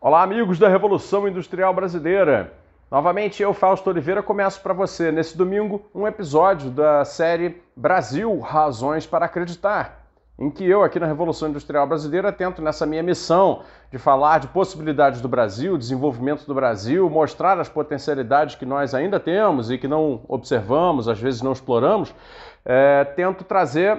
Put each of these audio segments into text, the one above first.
Olá, amigos da Revolução Industrial Brasileira. Novamente eu, Fausto Oliveira, começo para você, nesse domingo, um episódio da série Brasil Razões para Acreditar, em que eu, aqui na Revolução Industrial Brasileira, tento, nessa minha missão de falar de possibilidades do Brasil, desenvolvimento do Brasil, mostrar as potencialidades que nós ainda temos e que não observamos, às vezes não exploramos, é, tento trazer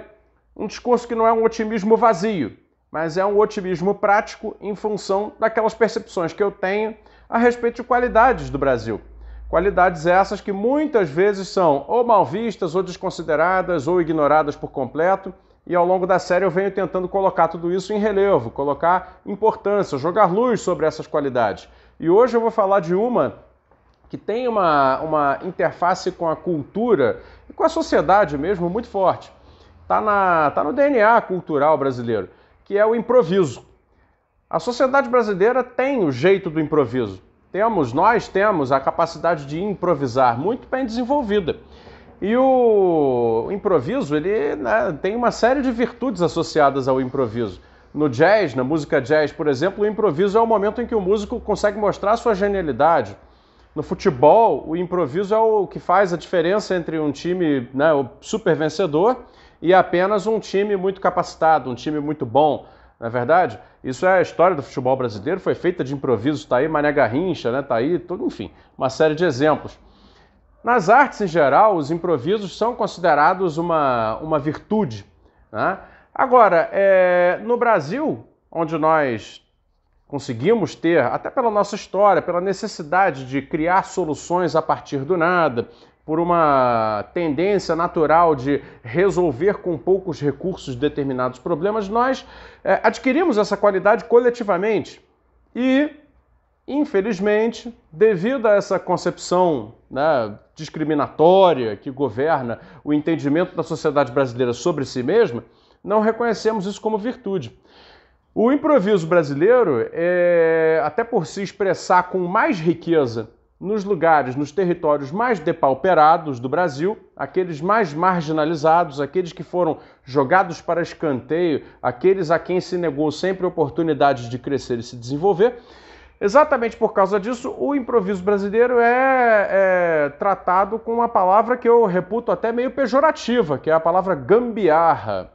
um discurso que não é um otimismo vazio, mas é um otimismo prático em função daquelas percepções que eu tenho a respeito de qualidades do Brasil. Qualidades essas que muitas vezes são ou mal vistas, ou desconsideradas, ou ignoradas por completo. E ao longo da série eu venho tentando colocar tudo isso em relevo, colocar importância, jogar luz sobre essas qualidades. E hoje eu vou falar de uma que tem uma, uma interface com a cultura e com a sociedade mesmo muito forte. Está tá no DNA cultural brasileiro que é o improviso. A sociedade brasileira tem o jeito do improviso. Temos, nós temos a capacidade de improvisar muito bem desenvolvida. E o improviso, ele né, tem uma série de virtudes associadas ao improviso. No jazz, na música jazz, por exemplo, o improviso é o momento em que o músico consegue mostrar sua genialidade. No futebol, o improviso é o que faz a diferença entre um time né, super vencedor e apenas um time muito capacitado, um time muito bom. Na é verdade, isso é a história do futebol brasileiro, foi feita de improviso, tá aí Mané Garrincha, né? Tá aí, tudo, enfim, uma série de exemplos. Nas artes em geral, os improvisos são considerados uma, uma virtude. Né? Agora, é, no Brasil, onde nós conseguimos ter, até pela nossa história, pela necessidade de criar soluções a partir do nada, por uma tendência natural de resolver com poucos recursos determinados problemas, nós é, adquirimos essa qualidade coletivamente. E, infelizmente, devido a essa concepção né, discriminatória que governa o entendimento da sociedade brasileira sobre si mesma, não reconhecemos isso como virtude. O improviso brasileiro, é, até por se expressar com mais riqueza nos lugares, nos territórios mais depauperados do Brasil, aqueles mais marginalizados, aqueles que foram jogados para escanteio, aqueles a quem se negou sempre oportunidades de crescer e se desenvolver. Exatamente por causa disso, o improviso brasileiro é, é tratado com uma palavra que eu reputo até meio pejorativa, que é a palavra gambiarra.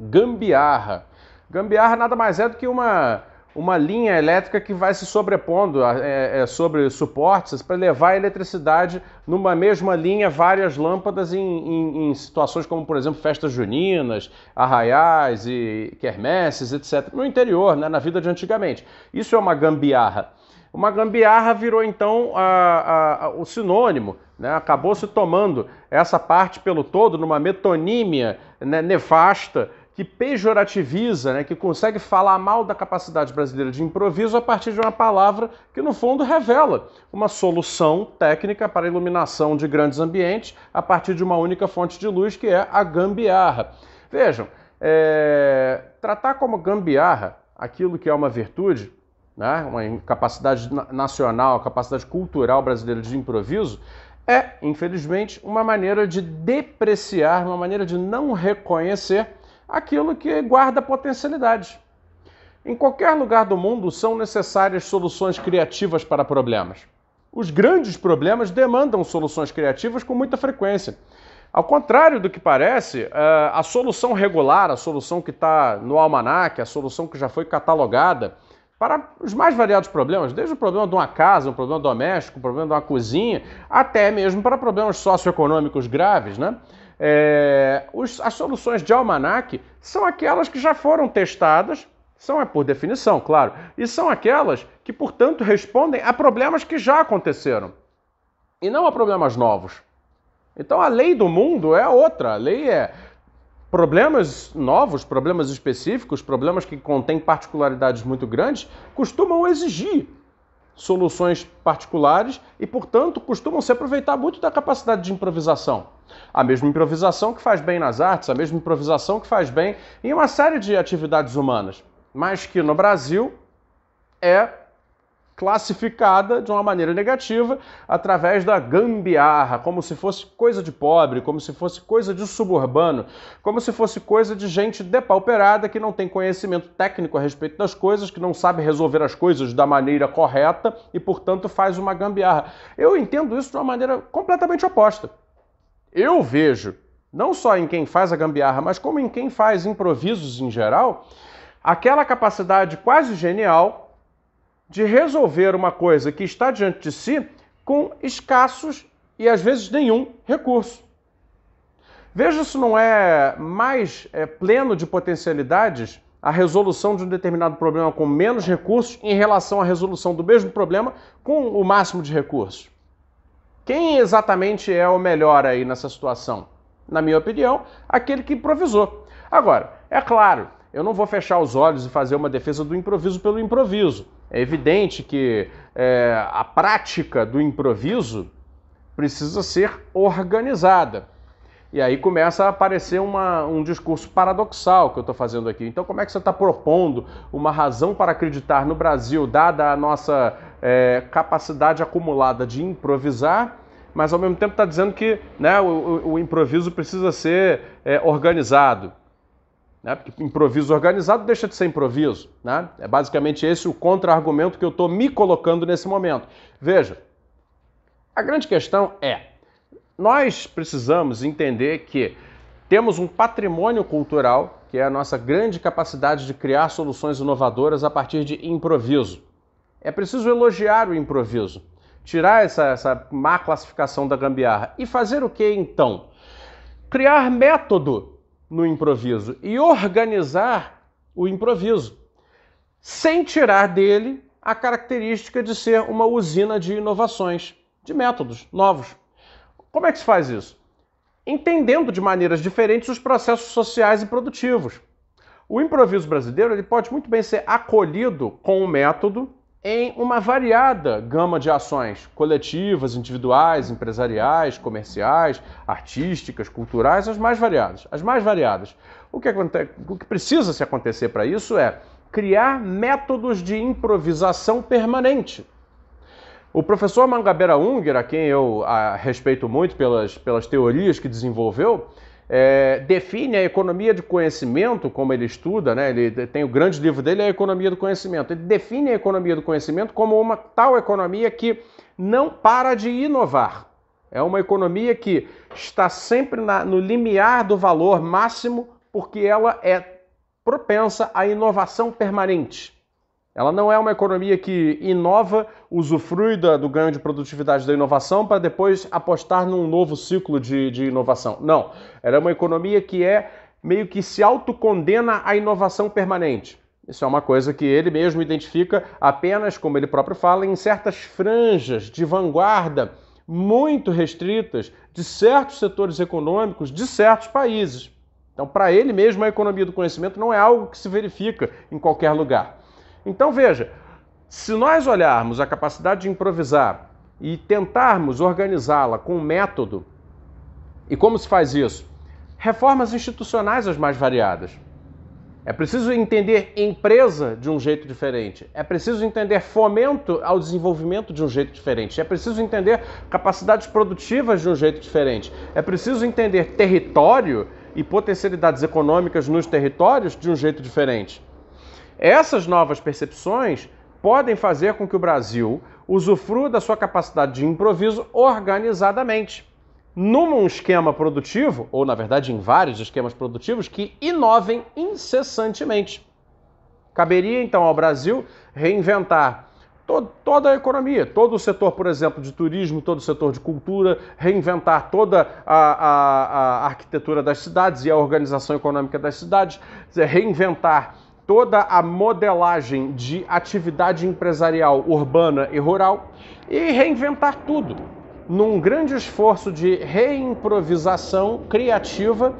Gambiarra. Gambiarra nada mais é do que uma uma linha elétrica que vai se sobrepondo é, é, sobre suportes para levar a eletricidade numa mesma linha, várias lâmpadas em, em, em, situações como, por exemplo, festas juninas, arraiais e quermesses, etc. No interior, né, na vida de antigamente. Isso é uma gambiarra. Uma gambiarra virou então a, a, a, o sinônimo, né? acabou se tomando essa parte pelo todo numa metonímia né, nefasta que pejorativiza, né, que consegue falar mal da capacidade brasileira de improviso a partir de uma palavra que, no fundo, revela uma solução técnica para a iluminação de grandes ambientes a partir de uma única fonte de luz, que é a gambiarra. Vejam, é... tratar como gambiarra aquilo que é uma virtude, né, uma capacidade nacional, capacidade cultural brasileira de improviso, é, infelizmente, uma maneira de depreciar, uma maneira de não reconhecer aquilo que guarda potencialidades. Em qualquer lugar do mundo são necessárias soluções criativas para problemas. Os grandes problemas demandam soluções criativas com muita frequência. Ao contrário do que parece, eh, a solução regular, a solução que está no almanac, a solução que já foi catalogada, para os mais variados problemas, desde o problema de uma casa, um problema doméstico, um problema de uma cozinha, até mesmo para problemas socioeconômicos graves, né? Eh, os, as soluções de almanac são aquelas que já foram testadas, são é por definição, claro, e são aquelas que, portanto, respondem a problemas que já aconteceram e não a problemas novos. Então a lei do mundo é outra, a lei é problemas novos, problemas específicos, problemas que contêm particularidades muito grandes, costumam exigir soluções particulares e, portanto, costumam se aproveitar muito da capacidade de improvisação. A mesma improvisação que faz bem nas artes, a mesma improvisação que faz bem em uma série de atividades humanas, mas que no Brasil é classificada de uma maneira negativa através da gambiarra, como se fosse coisa de pobre, como se fosse coisa de suburbano, como se fosse coisa de gente depauperada que não tem conhecimento técnico a respeito das coisas, que não sabe resolver as coisas da maneira correta e, portanto, faz uma gambiarra. Eu entendo isso de uma maneira completamente oposta eu vejo, não só em quem faz a gambiarra, mas como em quem faz improvisos em geral, aquela capacidade quase genial de resolver uma coisa que está diante de si com escassos e às vezes nenhum recurso. Veja se não é mais é, pleno de potencialidades a resolução de um determinado problema com menos recursos em relação à resolução do mesmo problema com o máximo de recursos. Quem exatamente é o melhor aí nessa situação? Na minha opinião, aquele que improvisou. Agora, é claro, eu não vou fechar os olhos e fazer uma defesa do improviso pelo improviso. É evidente que é, a prática do improviso precisa ser organizada. E aí começa a aparecer uma, um discurso paradoxal que eu estou fazendo aqui. Então, como é que você está propondo uma razão para acreditar no Brasil, dada a nossa é, capacidade acumulada de improvisar, mas ao mesmo tempo está dizendo que né, o, o, improviso precisa ser é, organizado? Né? Porque improviso organizado deixa de ser improviso. Né? É basicamente esse o contra-argumento que eu estou me colocando nesse momento. Veja, a grande questão é nós precisamos entender que temos um patrimônio cultural, que é a nossa grande capacidade de criar soluções inovadoras a partir de improviso. É preciso elogiar o improviso, tirar essa, essa má classificação da gambiarra e fazer o que então? Criar método no improviso e organizar o improviso, sem tirar dele a característica de ser uma usina de inovações, de métodos novos. Como é que se faz isso? Entendendo de maneiras diferentes os processos sociais e produtivos. O improviso brasileiro ele pode muito bem ser acolhido com o método em uma variada gama de ações coletivas, individuais, empresariais, comerciais, artísticas, culturais, as mais variadas. As mais variadas. O que, o que precisa se acontecer para isso é criar métodos de improvisação permanente o professor Mangabeira Unger, a quem eu a, ah, respeito muito pelas, pelas teorias que desenvolveu, é, define a economia de conhecimento, como ele estuda, né? ele tem o grande livro dele, é a economia do conhecimento. Ele define a economia do conhecimento como uma tal economia que não para de inovar. É uma economia que está sempre na, no limiar do valor máximo, porque ela é propensa à inovação permanente. Ela não é uma economia que inova, usufrui da, do ganho de produtividade da inovação para depois apostar num novo ciclo de, de inovação. Não. Ela é uma economia que é meio que se autocondena à inovação permanente. Isso é uma coisa que ele mesmo identifica apenas, como ele próprio fala, em certas franjas de vanguarda muito restritas de certos setores econômicos de certos países. Então, para ele mesmo, a economia do conhecimento não é algo que se verifica em qualquer lugar. Então veja, se nós olharmos a capacidade de improvisar e tentarmos organizá-la com um método, e como se faz isso? Reformas institucionais as mais variadas. É preciso entender empresa de um jeito diferente. É preciso entender fomento ao desenvolvimento de um jeito diferente. É preciso entender capacidades produtivas de um jeito diferente. É preciso entender território e potencialidades econômicas nos territórios de um jeito diferente. Essas novas percepções podem fazer com que o Brasil usufrua da sua capacidade de improviso organizadamente, num esquema produtivo, ou na verdade em vários esquemas produtivos, que inovem incessantemente. Caberia então ao Brasil reinventar toda a economia, todo o setor, por exemplo, de turismo, todo o setor de cultura, reinventar toda a, a, a arquitetura das cidades e a organização econômica das cidades, reinventar toda a modelagem de atividade empresarial urbana e rural e reinventar tudo num grande esforço de reimprovisação criativa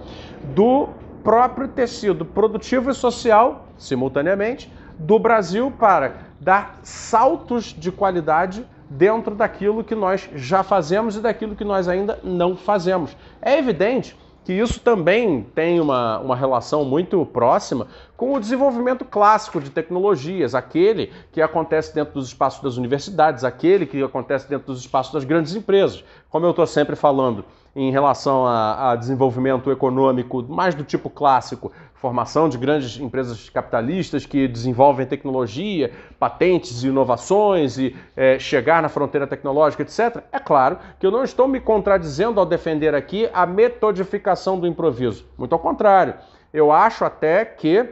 do próprio tecido produtivo e social, simultaneamente, do Brasil para dar saltos de qualidade dentro daquilo que nós já fazemos e daquilo que nós ainda não fazemos. É evidente que isso também tem uma, uma relação muito próxima com o desenvolvimento clássico de tecnologias, aquele que acontece dentro dos espaços das universidades, aquele que acontece dentro dos espaços das grandes empresas. Como eu estou sempre falando em relação a, a, desenvolvimento econômico mais do tipo clássico, formação de grandes empresas capitalistas que desenvolvem tecnologia, patentes e inovações e é, chegar na fronteira tecnológica, etc. É claro que eu não estou me contradizendo ao defender aqui a metodificação do improviso. Muito ao contrário. Eu acho até que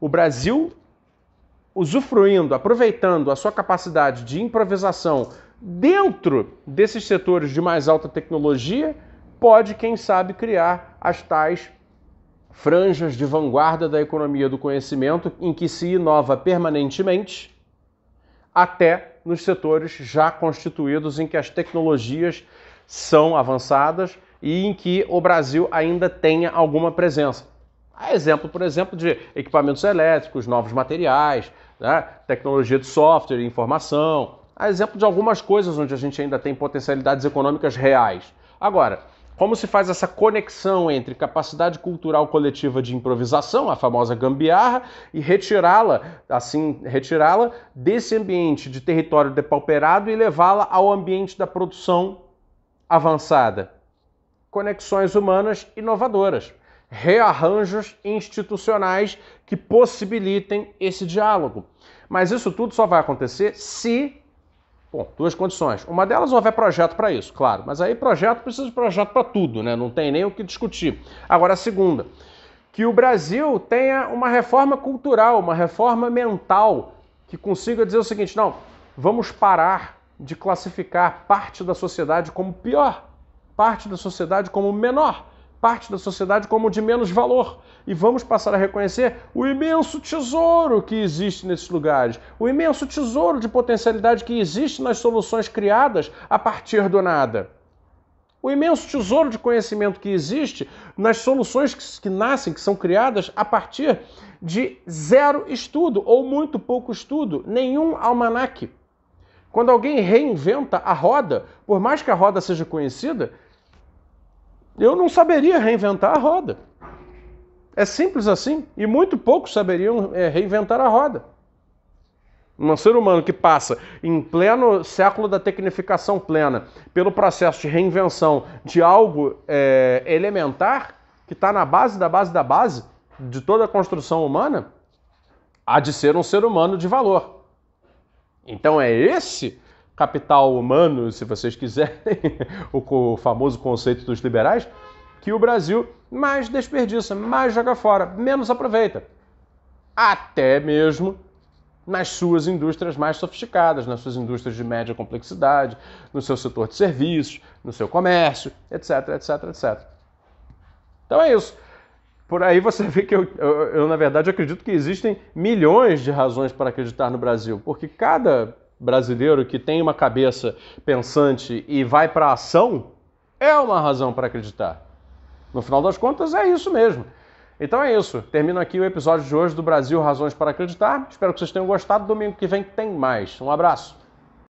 o Brasil, usufruindo, aproveitando a sua capacidade de improvisação dentro desses setores de mais alta tecnologia, pode, quem sabe, criar as tais franjas de vanguarda da economia do conhecimento em que se inova permanentemente, até nos setores já constituídos em que as tecnologias são avançadas e em que o Brasil ainda tenha alguma presença. Há exemplo, por exemplo, de equipamentos elétricos, novos materiais, né? tecnologia de software e informação. Há exemplo de algumas coisas onde a gente ainda tem potencialidades econômicas reais. Agora, como se faz essa conexão entre capacidade cultural coletiva de improvisação, a famosa gambiarra, e retirá-la, assim, retirá-la desse ambiente de território depauperado e levá-la ao ambiente da produção avançada? Conexões humanas inovadoras rearranjos institucionais que possibilitem esse diálogo. Mas isso tudo só vai acontecer se. Bom, duas condições. Uma delas houver projeto para isso, claro. Mas aí projeto precisa de projeto para tudo, né? Não tem nem o que discutir. Agora a segunda, que o Brasil tenha uma reforma cultural, uma reforma mental que consiga dizer o seguinte: não, vamos parar de classificar parte da sociedade como pior, parte da sociedade como menor parte da sociedade como de menos valor e vamos passar a reconhecer o imenso tesouro que existe nesses lugares, o imenso tesouro de potencialidade que existe nas soluções criadas a partir do nada. O imenso tesouro de conhecimento que existe nas soluções que, que nascem, que são criadas a partir de zero estudo ou muito pouco estudo, nenhum almanaque. Quando alguém reinventa a roda, por mais que a roda seja conhecida, eu não saberia reinventar a roda. É simples assim. E muito poucos saberiam é, reinventar a roda. Um ser humano que passa em pleno século da tecnificação plena pelo processo de reinvenção de algo é, elementar, que está na base da base da base de toda a construção humana, há de ser um ser humano de valor. Então é esse capital humano, se vocês quiserem, o famoso conceito dos liberais, que o Brasil mais desperdiça, mais joga fora, menos aproveita. Até mesmo nas suas indústrias mais sofisticadas, nas suas indústrias de média complexidade, no seu setor de serviços, no seu comércio, etc, etc, etc. Então é isso. Por aí você vê que eu, eu, eu na verdade, acredito que existem milhões de razões para acreditar no Brasil, porque cada brasileiro que tem uma cabeça pensante e vai para a ação, é uma razão para acreditar. No final das contas, é isso mesmo. Então é isso. Termino aqui o episódio de hoje do Brasil Razões para Acreditar. Espero que vocês tenham gostado. Domingo que vem tem mais. Um abraço.